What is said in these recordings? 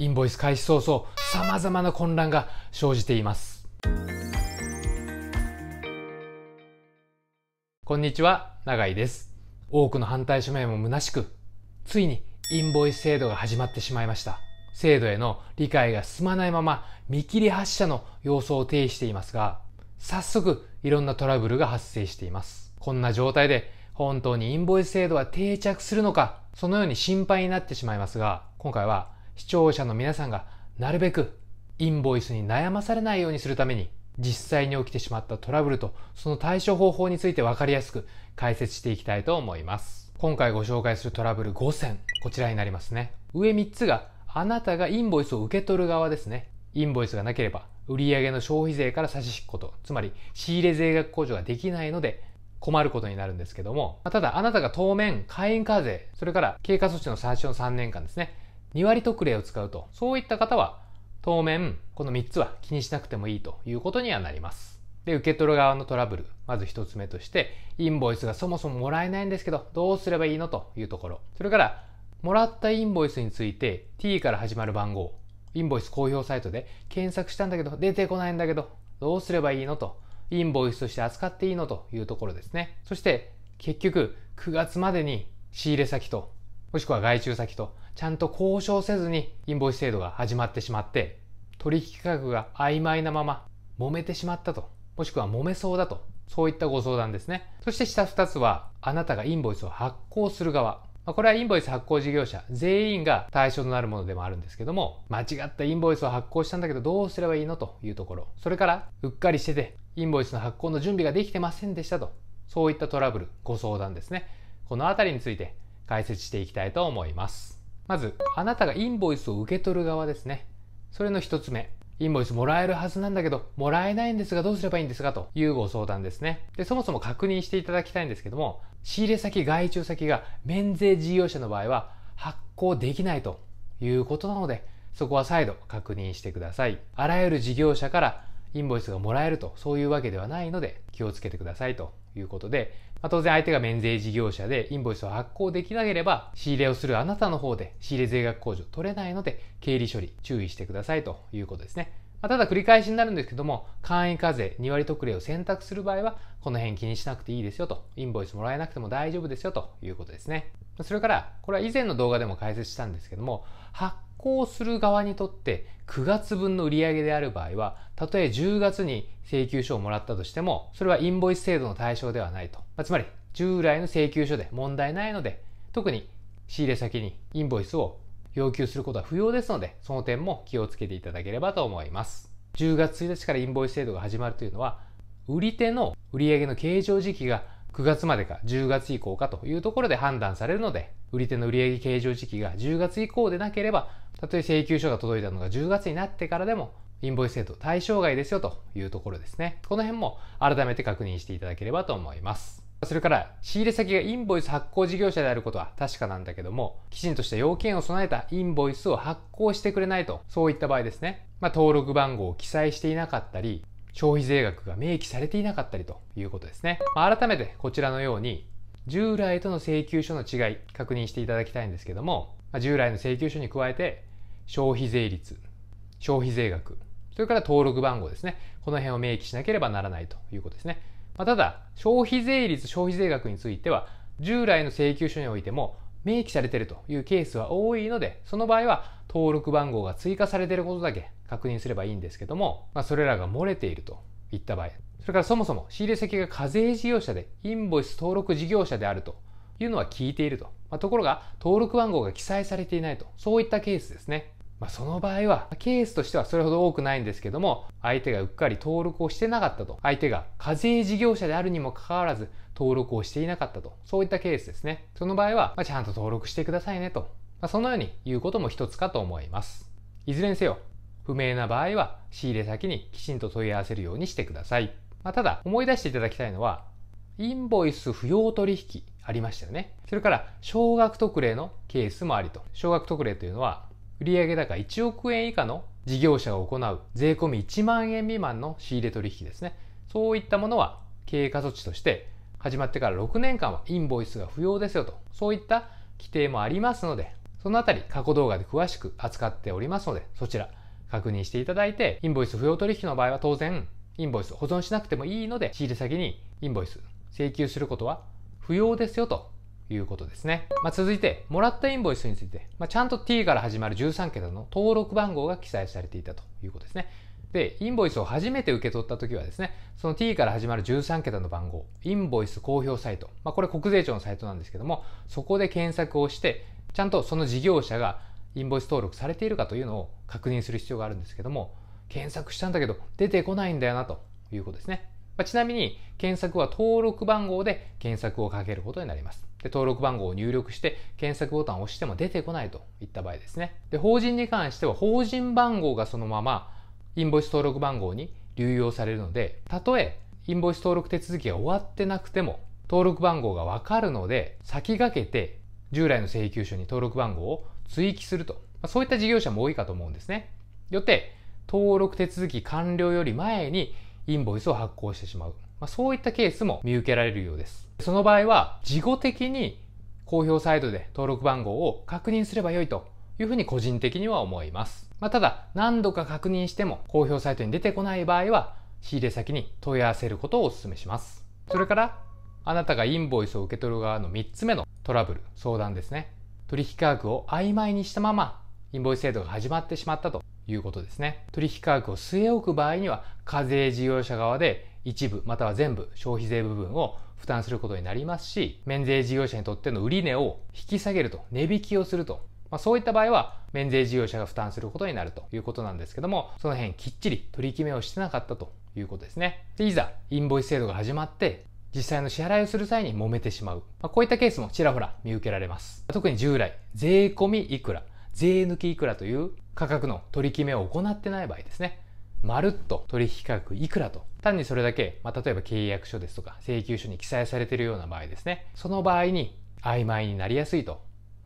インボイス開始早々、様々な混乱が生じています。こんにちは、永井です。多くの反対署名も虚しく、ついにインボイス制度が始まってしまいました。制度への理解が進まないまま、見切り発車の様相を呈していますが、早速いろんなトラブルが発生しています。こんな状態で本当にインボイス制度は定着するのか、そのように心配になってしまいますが、今回は視聴者の皆さんがなるべくインボイスに悩まされないようにするために実際に起きてしまったトラブルとその対処方法について分かりやすく解説していきたいと思います今回ご紹介するトラブル5選こちらになりますね上3つがあなたがインボイスを受け取る側ですねインボイスがなければ売上の消費税から差し引くことつまり仕入れ税額控除ができないので困ることになるんですけどもただあなたが当面会員課税それから経過措置の最初の3年間ですね2割特例を使うと、そういった方は、当面、この3つは気にしなくてもいいということにはなります。で、受け取る側のトラブル。まず1つ目として、インボイスがそもそももらえないんですけど、どうすればいいのというところ。それから、もらったインボイスについて、t から始まる番号、インボイス公表サイトで検索したんだけど、出てこないんだけど、どうすればいいのと、インボイスとして扱っていいのというところですね。そして、結局、9月までに仕入れ先ともしくは外注先とちゃんと交渉せずにインボイス制度が始まってしまって取引価格が曖昧なまま揉めてしまったともしくは揉めそうだとそういったご相談ですねそして下2つはあなたがインボイスを発行する側これはインボイス発行事業者全員が対象となるものでもあるんですけども間違ったインボイスを発行したんだけどどうすればいいのというところそれからうっかりしててインボイスの発行の準備ができてませんでしたとそういったトラブルご相談ですねこのあたりについて解説していきたいと思います。まず、あなたがインボイスを受け取る側ですね。それの一つ目。インボイスもらえるはずなんだけど、もらえないんですがどうすればいいんですかというご相談ですね。で、そもそも確認していただきたいんですけども、仕入れ先、外注先が免税事業者の場合は発行できないということなので、そこは再度確認してください。あらゆる事業者からインボイスがもらえると、そういうわけではないので気をつけてくださいということで、まあ、当然相手が免税事業者でインボイスを発行できなければ仕入れをするあなたの方で仕入れ税額控除取れないので経理処理注意してくださいということですね。まあ、ただ繰り返しになるんですけども、簡易課税2割特例を選択する場合は、この辺気にしなくていいですよと、インボイスもらえなくても大丈夫ですよということですね。それから、これは以前の動画でも解説したんですけども、発行する側にとって9月分の売上である場合は、たとえ10月に請求書をもらったとしても、それはインボイス制度の対象ではないと。まあ、つまり、従来の請求書で問題ないので、特に仕入れ先にインボイスを要求することは不要ですので、その点も気をつけていただければと思います。10月1日からインボイス制度が始まるというのは、売り手の売上の計上時期が9月までか10月以降かというところで判断されるので、売り手の売上計上時期が10月以降でなければ、たとえ請求書が届いたのが10月になってからでも、インボイス制度対象外ですよというところですね。この辺も改めて確認していただければと思います。それから、仕入れ先がインボイス発行事業者であることは確かなんだけども、きちんとした要件を備えたインボイスを発行してくれないと、そういった場合ですね。まあ、登録番号を記載していなかったり、消費税額が明記されていなかったりということですね。まあ、改めてこちらのように、従来との請求書の違い確認していただきたいんですけども、まあ、従来の請求書に加えて、消費税率、消費税額、それから登録番号ですね。この辺を明記しなければならないということですね。まあ、ただ、消費税率、消費税額については、従来の請求書においても明記されているというケースは多いので、その場合は登録番号が追加されていることだけ確認すればいいんですけども、まあ、それらが漏れているといった場合、それからそもそも仕入れ先が課税事業者でインボイス登録事業者であるというのは聞いていると。まあ、ところが登録番号が記載されていないと、そういったケースですね。まあ、その場合はケースとしてはそれほど多くないんですけども相手がうっかり登録をしてなかったと相手が課税事業者であるにもかかわらず登録をしていなかったとそういったケースですねその場合は、まちゃんと登録してくださいねと、まあ、そのように言うことも一つかと思いますいずれにせよ不明な場合は仕入れ先にきちんと問い合わせるようにしてください、まあ、ただ思い出していただきたいのはインボイス不要取引ありましたよねそれから少額特例のケースもありと少額特例というのは売上高1億円以下の事業者が行う税込み1万円未満の仕入れ取引ですね。そういったものは経過措置として始まってから6年間はインボイスが不要ですよと、そういった規定もありますので、そのあたり過去動画で詳しく扱っておりますので、そちら確認していただいて、インボイス不要取引の場合は当然、インボイス保存しなくてもいいので、仕入れ先にインボイス請求することは不要ですよということですね。まあ、続いて、もらったインボイスについて、まあ、ちゃんと t から始まる13桁の登録番号が記載されていたということですね。で、インボイスを初めて受け取った時はですね、その t から始まる13桁の番号、インボイス公表サイト、まあ、これ国税庁のサイトなんですけども、そこで検索をして、ちゃんとその事業者がインボイス登録されているかというのを確認する必要があるんですけども、検索したんだけど出てこないんだよなということですね。まあ、ちなみに検索は登録番号で検索をかけることになります。で登録番号を入力して検索ボタンを押しても出てこないといった場合ですね。で法人に関しては法人番号がそのままインボイス登録番号に流用されるので、たとえインボイス登録手続きが終わってなくても登録番号がわかるので、先駆けて従来の請求書に登録番号を追記すると。まあ、そういった事業者も多いかと思うんですね。よって、登録手続き完了より前にインボイスを発行してしまう。まあ、そういったケースも見受けられるようです。その場合は、事後的に公表サイトで登録番号を確認すればよいというふうに個人的には思います。まあ、ただ、何度か確認しても公表サイトに出てこない場合は、仕入れ先に問い合わせることをお勧めします。それから、あなたがインボイスを受け取る側の3つ目のトラブル、相談ですね。取引価格を曖昧にしたまま、インボイス制度が始まってしまったということですね。取引価格を据え置く場合には、課税事業者側で一部または全部消費税部分を負担することになりますし、免税事業者にとっての売値を引き下げると、値引きをすると。まあ、そういった場合は、免税事業者が負担することになるということなんですけども、その辺きっちり取り決めをしてなかったということですね。でいざ、インボイス制度が始まって、実際の支払いをする際に揉めてしまう。まあ、こういったケースもちらほら見受けられます。特に従来、税込みいくら、税抜きいくらという価格の取り決めを行ってない場合ですね。まるっと取引価格いくらと。単にそれだけ、まあ、例えば契約書ですとか請求書に記載されているような場合ですね。その場合に曖昧になりやすいと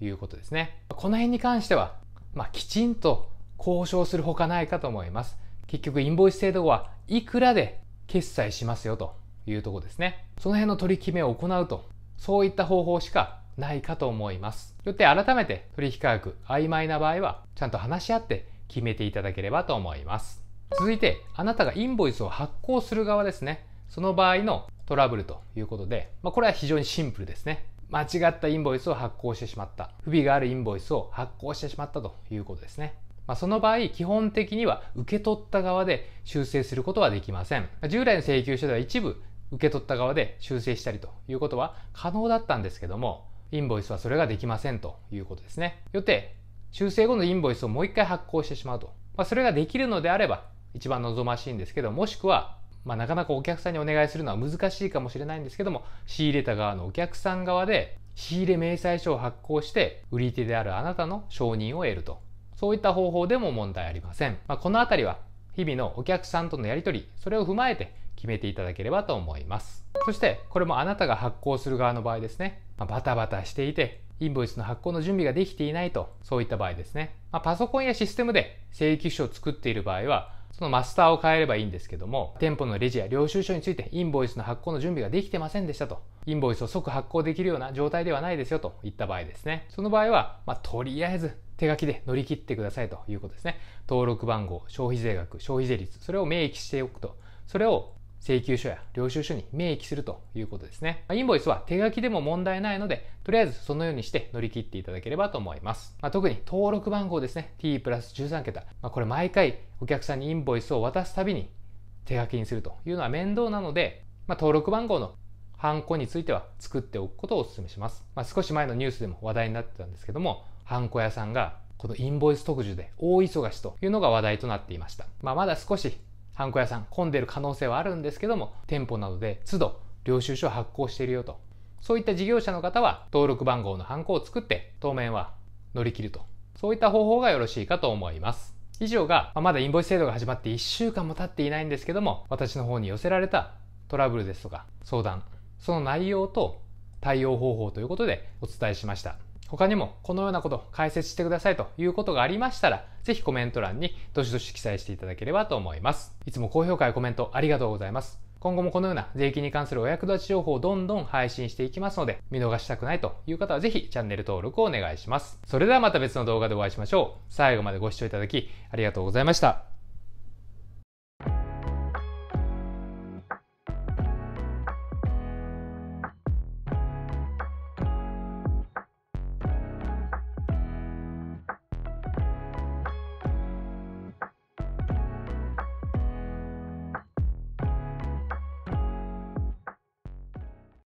いうことですね。この辺に関しては、まあ、きちんと交渉するほかないかと思います。結局インボイス制度はいくらで決済しますよというとこですね。その辺の取り決めを行うと、そういった方法しかないかと思います。よって改めて取引価格曖昧な場合はちゃんと話し合って決めていただければと思います。続いてあなたがインボイスを発行する側ですね。その場合のトラブルということで、まあ、これは非常にシンプルですね。間違ったインボイスを発行してしまった。不備があるインボイスを発行してしまったということですね。まあ、その場合、基本的には受け取った側で修正することはできません。従来の請求書では一部受け取った側で修正したりということは可能だったんですけども、インボイスはそれができませんということですね。よって、修正後のインボイスをもう一回発行してしまうと。まあ、それができるのであれば、一番望ましいんですけど、もしくは、まあ、なかなかお客さんにお願いするのは難しいかもしれないんですけども、仕入れた側のお客さん側で、仕入れ明細書を発行して、売り手であるあなたの承認を得ると。そういった方法でも問題ありません。まあ、このあたりは、日々のお客さんとのやり取り、それを踏まえて決めていただければと思います。そして、これもあなたが発行する側の場合ですね。まあ、バタバタしていて、インボイスの発行の準備ができていないと、そういった場合ですね。まあ、パソコンやシステムで請求書を作っている場合は、そのマスターを変えればいいんですけども、店舗のレジや領収書についてインボイスの発行の準備ができてませんでしたと、インボイスを即発行できるような状態ではないですよといった場合ですね。その場合は、まあ、とりあえず手書きで乗り切ってくださいということですね。登録番号、消費税額、消費税率、それを明記しておくと。それを請求書や領収書に明記するということですね。インボイスは手書きでも問題ないので、とりあえずそのようにして乗り切っていただければと思います。まあ、特に登録番号ですね。t プラス13桁。まあ、これ毎回お客さんにインボイスを渡すたびに手書きにするというのは面倒なので、まあ、登録番号のハンコについては作っておくことをお勧めします。ま少し前のニュースでも話題になってたんですけども、ハンコ屋さんがこのインボイス特需で大忙しというのが話題となっていました。ままだ少しハンコ屋さん混んでる可能性はあるんですけども店舗などで都度領収書を発行しているよとそういった事業者の方は登録番号のハンコを作って当面は乗り切るとそういった方法がよろしいかと思います以上が、ままだインボイス制度が始まって1週間も経っていないんですけども私の方に寄せられたトラブルですとか相談その内容と対応方法ということでお伝えしました他にもこのようなこと解説してくださいということがありましたらぜひコメント欄にどしどし記載していただければと思います。いつも高評価やコメントありがとうございます。今後もこのような税金に関するお役立ち情報をどんどん配信していきますので、見逃したくないという方はぜひチャンネル登録をお願いします。それではまた別の動画でお会いしましょう。最後までご視聴いただきありがとうございました。